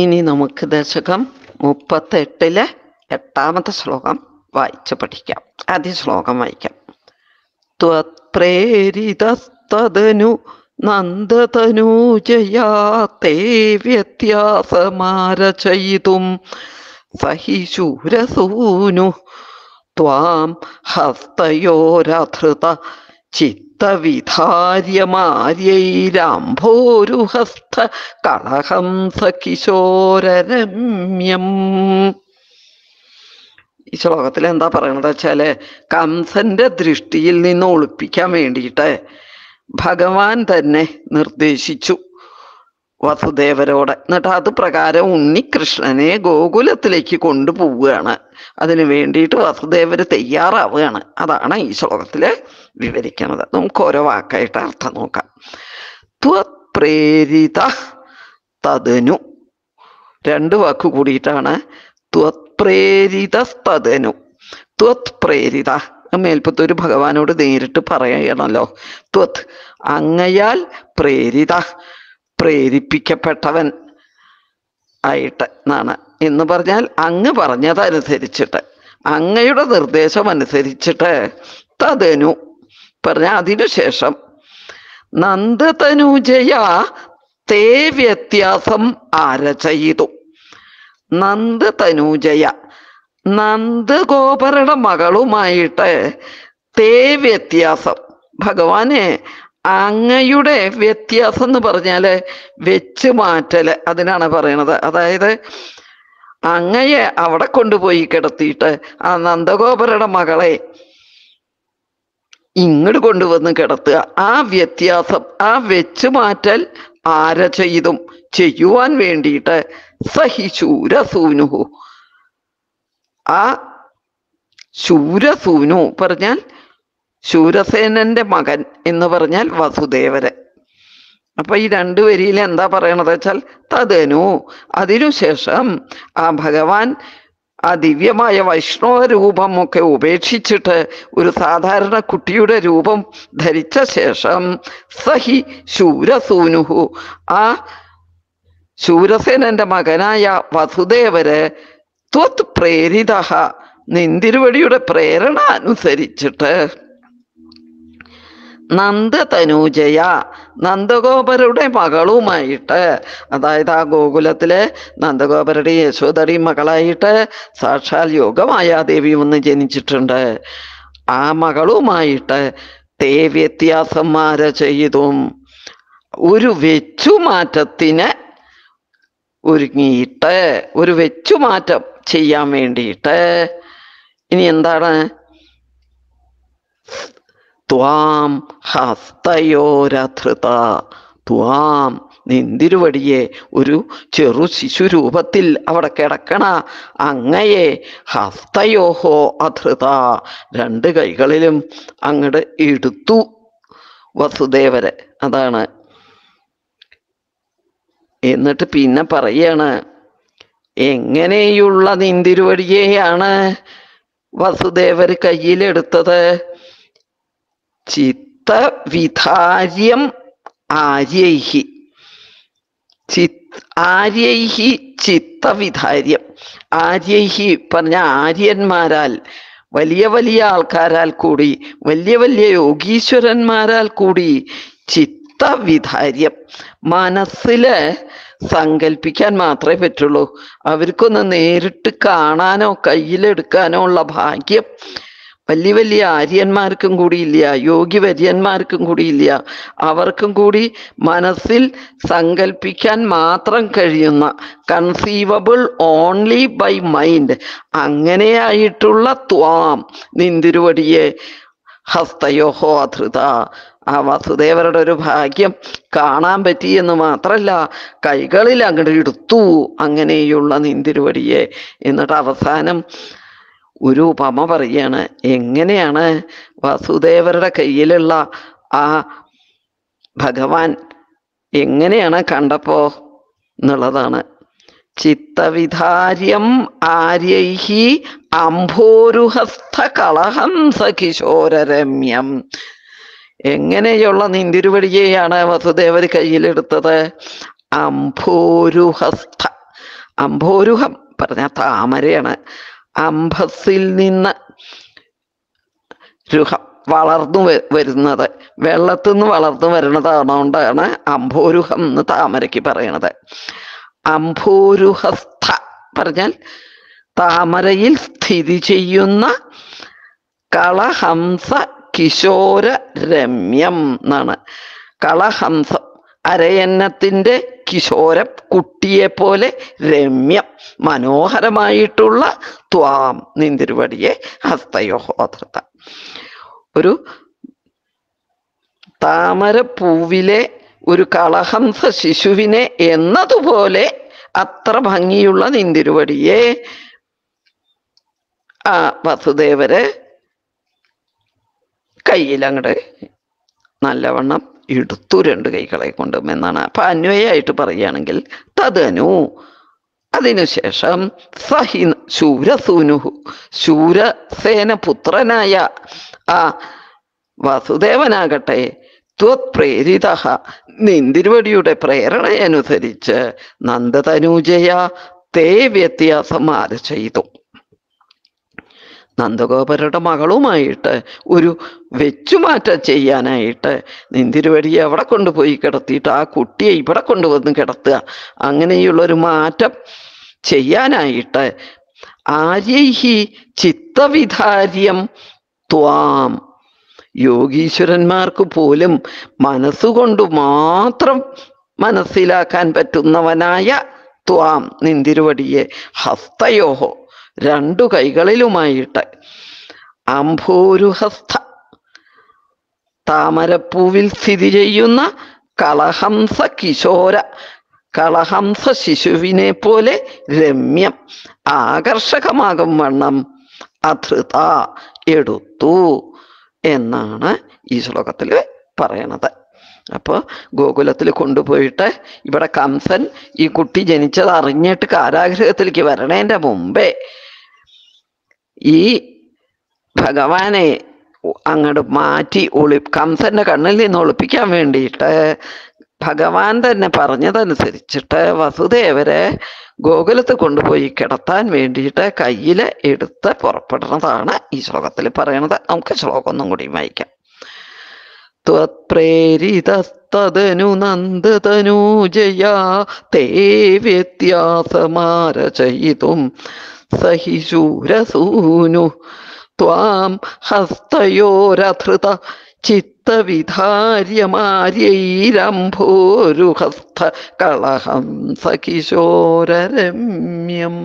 ഇനി നമുക്ക് ദശകം മുപ്പത്തെട്ടിലെ എട്ടാമത്തെ ശ്ലോകം വായിച്ചു പഠിക്കാം ആദ്യ ശ്ലോകം വായിക്കാം ത്വത്പ്രേരിതസ്തനു നന്ദതനൂജയാ തേ വ്യത്യാസമാരചയിതും സഹിശൂരസൂനു ത്വാം ഹസ്തയോരധൃത ചിത്തവിധാര്യമാര്യൈരാംഭോരുഹസ്ഥ കളഹംസകിശോരരമ്യം ഈ ശ്ലോകത്തിൽ എന്താ പറയണത് വെച്ചാല് കംസന്റെ ദൃഷ്ടിയിൽ നിന്ന് ഒളിപ്പിക്കാൻ വേണ്ടിയിട്ട് ഭഗവാൻ തന്നെ നിർദ്ദേശിച്ചു വസുദേവരോട് എന്നിട്ട് അത് പ്രകാരം ഉണ്ണികൃഷ്ണനെ ഗോകുലത്തിലേക്ക് കൊണ്ടുപോവുകയാണ് അതിനു വേണ്ടിയിട്ട് വസുദേവർ തയ്യാറാവുകയാണ് അതാണ് ഈ ശ്ലോകത്തിലെ വിവരിക്കുന്നത് നമുക്ക് ഓരോ വാക്കായിട്ട് അർത്ഥം നോക്കാം ത്വപ്രേരിത തതനു രണ്ട് വാക്ക് കൂടിയിട്ടാണ് ത്വപ്രേരിത തതനു ത്വത്പ്രേരിത ഒരു ഭഗവാനോട് നേരിട്ട് പറയണല്ലോ ത്വത് അങ്ങയാൽ പ്രേരിത പ്രേരിപ്പിക്കപ്പെട്ടവൻ ആയിട്ട് എന്നാണ് എന്ന് പറഞ്ഞാൽ അങ്ങ് പറഞ്ഞതനുസരിച്ചിട്ട് അങ്ങയുടെ നിർദ്ദേശം അനുസരിച്ചിട്ട് തതനു പറഞ്ഞ അതിനുശേഷം നന്ദതനുജയ തേ വ്യത്യാസം ആരചയിതു നന്ദതനുജയ നന്ദഗോപരുടെ മകളുമായിട്ട് തേ വ്യത്യാസം ഭഗവാനെ അങ്ങയുടെ വ്യത്യാസം എന്ന് പറഞ്ഞാല് വെച്ച് മാറ്റല് അതിനാണ് പറയണത് അതായത് അങ്ങയെ അവിടെ കൊണ്ടുപോയി കിടത്തിയിട്ട് ആ നന്ദഗോപരുടെ മകളെ ഇങ്ങോട്ട് കൊണ്ടുവന്ന് കിടത്തുക ആ വ്യത്യാസം ആ വെച്ചു മാറ്റൽ ആര ചെയ്തും ചെയ്യുവാൻ വേണ്ടിയിട്ട് സഹിശൂരസൂനു ആ ശൂരസൂനു പറഞ്ഞാൽ ശൂരസേനന്റെ മകൻ എന്ന് പറഞ്ഞാൽ വസുദേവര് അപ്പൊ ഈ രണ്ടു വരിയിൽ എന്താ പറയണത് വെച്ചാൽ തതനു അതിനുശേഷം ആ ഭഗവാൻ ആ ദിവ്യമായ വൈഷ്ണവ ഒക്കെ ഉപേക്ഷിച്ചിട്ട് ഒരു സാധാരണ കുട്ടിയുടെ രൂപം ധരിച്ച ശേഷം സഹി ശൂരസൂനുഹു ആ ശൂരസേനന്റെ മകനായ വസുദേവര് ത്വത് പ്രേരിത നിന്തിരുവടിയുടെ പ്രേരണ അനുസരിച്ചിട്ട് തനൂജയ നന്ദഗോപരുടെ മകളുമായിട്ട് അതായത് ആ ഗോകുലത്തിലെ നന്ദഗോപരുടെ യശോദരുടെയും മകളായിട്ട് സാക്ഷാൽ യോഗമായ ദേവി ഒന്ന് ജനിച്ചിട്ടുണ്ട് ആ മകളുമായിട്ട് തേ വ്യത്യാസന്മാരെ ചെയ്തും ഒരു വെച്ചുമാറ്റത്തിന് ഒരുങ്ങിയിട്ട് ഒരു വെച്ചുമാറ്റം ചെയ്യാൻ വേണ്ടിയിട്ട് ഇനി എന്താണ് ത്വാം ഹസ്തയോരധൃത ത്വാം നിന്തിരുവടിയെ ഒരു ചെറു ശിശു രൂപത്തിൽ അവിടെ കിടക്കണ അങ്ങയെ ഹസ്തയോഹോ അധൃത രണ്ട് കൈകളിലും അങ്ങട് എടുത്തു വസുദേവരെ അതാണ് എന്നിട്ട് പിന്നെ പറയാണ് എങ്ങനെയുള്ള നിന്തിരുവടിയെയാണ് വസുദേവർ കയ്യിലെടുത്തത് ചിത്തവിധാര്യം ആര്യൈഹി ചിത് ആര്യൈഹി ചിത്തവിധാര്യം ആര്യൈഹി പറഞ്ഞ ആര്യന്മാരാൽ വലിയ വലിയ ആൾക്കാരാൽ കൂടി വലിയ വലിയ യോഗീശ്വരന്മാരാൽ കൂടി ചിത്തവിധാര്യം മനസ്സില് സങ്കല്പിക്കാൻ മാത്രമേ പറ്റുള്ളൂ അവർക്കൊന്ന് നേരിട്ട് കാണാനോ കയ്യിലെടുക്കാനോ ഉള്ള ഭാഗ്യം വലിയ വലിയ ആര്യന്മാർക്കും കൂടിയില്ല യോഗി വര്യന്മാർക്കും കൂടിയില്ല അവർക്കും കൂടി മനസ്സിൽ സങ്കല്പിക്കാൻ മാത്രം കഴിയുന്ന കൺസീവബിൾ ഓൺലി ബൈ മൈൻഡ് അങ്ങനെയായിട്ടുള്ള ത്വാം നിന്തിരുവടിയെ ഹസ്തയോഹോ അധൃത ആ വാസുദേവരുടെ ഒരു ഭാഗ്യം കാണാൻ എന്ന് മാത്രല്ല കൈകളിൽ അങ്ങോട്ട് എടുത്തു അങ്ങനെയുള്ള നിന്തിരുവടിയെ എന്നിട്ട് അവസാനം ഒരു ഉപമ പറയാണ് എങ്ങനെയാണ് വാസുദേവരുടെ കയ്യിലുള്ള ആ ഭഗവാൻ എങ്ങനെയാണ് കണ്ടപ്പോ എന്നുള്ളതാണ് ചിത്തവിധാര്യം ആര്യൈഹി അംഭോരുഹസ്ഥ കളഹം കിശോരരമ്യം എങ്ങനെയുള്ള നിന്തിരുവടിയെയാണ് വസുദേവർ കയ്യിലെടുത്തത് അംഭോരുഹസ്ഥ അംഭോരുഹം പറഞ്ഞ താമരയാണ് അംബസ്സിൽ നിന്ന് രുഹം വളർന്നു വരുന്നത് വെള്ളത്തിൽ നിന്ന് വളർന്നു വരുന്നതാണോണ്ടാണ് അംഭോരുഹം എന്ന് താമരയ്ക്ക് പറയണത് അംഭോരുഹസ്ഥ പറഞ്ഞാൽ താമരയിൽ സ്ഥിതി ചെയ്യുന്ന കളഹംസ കിശോര രമ്യം എന്നാണ് കളഹംസം അരയന്നത്തിൻ്റെ കിശോര പോലെ രമ്യം മനോഹരമായിട്ടുള്ള ത്വാം നിന്തിരുവടിയെ ഹസ്തയോഹോധൃത ഒരു താമര പൂവിലെ ഒരു കളഹംസ ശിശുവിനെ എന്നതുപോലെ അത്ര ഭംഗിയുള്ള നിന്തിരുവടിയെ ആ വസുദേവര് കയ്യിലങ്ങോട്ട് നല്ലവണ്ണം എടുത്തു രണ്ട് കൈകളെ കൊണ്ടും എന്നാണ് അപ്പം അന്വയായിട്ട് പറയുകയാണെങ്കിൽ തദനു അതിനുശേഷം സഹി ശൂരസൂനുഹു ശൂരസേന പുത്രനായ ആ വാസുദേവനാകട്ടെ ത്വത്പ്രേരിത നിന്തിരുവടിയുടെ പ്രേരണയനുസരിച്ച് നന്ദതനൂജയ തേ വ്യത്യാസം ചെയ്തു നന്ദഗോപരുടെ മകളുമായിട്ട് ഒരു വെച്ചുമാറ്റം ചെയ്യാനായിട്ട് നിന്തിരുവടിയെ അവിടെ കൊണ്ടുപോയി കിടത്തിയിട്ട് ആ കുട്ടിയെ ഇവിടെ കൊണ്ടുവന്ന് കിടത്തുക അങ്ങനെയുള്ളൊരു മാറ്റം ചെയ്യാനായിട്ട് ആര്യഹി ചിത്തവിധാര്യം ത്വാം യോഗീശ്വരന്മാർക്ക് പോലും മനസ്സുകൊണ്ട് മാത്രം മനസ്സിലാക്കാൻ പറ്റുന്നവനായ ത്വാം നിന്തിരുവടിയെ ഹസ്തയോഹോ രണ്ടു കൈകളിലുമായിട്ട് അംഭോരുഹസ്ഥ താമരപ്പൂവിൽ സ്ഥിതി ചെയ്യുന്ന കളഹംസ കിശോര കളഹംസ ശിശുവിനെ പോലെ രമ്യം ആകർഷകമാകും വണ്ണം അധൃത എടുത്തു എന്നാണ് ഈ ശ്ലോകത്തിൽ പറയണത് അപ്പോൾ ഗോകുലത്തിൽ കൊണ്ടുപോയിട്ട് ഇവിടെ കംസൻ ഈ കുട്ടി ജനിച്ചത് അറിഞ്ഞിട്ട് കാരാഗ്രഹത്തിലേക്ക് വരണേൻ്റെ മുമ്പേ ഈ ഭഗവാനെ അങ്ങോട്ട് മാറ്റി ഒളി കംസന്റെ കണ്ണിൽ നിന്ന് ഒളിപ്പിക്കാൻ വേണ്ടിയിട്ട് ഭഗവാൻ തന്നെ പറഞ്ഞതനുസരിച്ചിട്ട് വസുദേവരെ ഗോകുലത്ത് കൊണ്ടുപോയി കിടത്താൻ വേണ്ടിയിട്ട് കയ്യിൽ എടുത്ത് പുറപ്പെടുന്നതാണ് ഈ ശ്ലോകത്തിൽ പറയണത് നമുക്ക് ശ്ലോകം ഒന്നും കൂടി വായിക്കാം ത്വത്പ്രേരിതസ്തനുനന്ദതനൂജയാ തേ വ്യത്യാസമാരചയിതും സഹിശൂരസൂനു ത്വാം ഹസ്തയോരധൃത ചിത്തവിധാര്യമാര്യൈരംഭോരുഹസ്ത കളഹം സകിശോരരമ്യം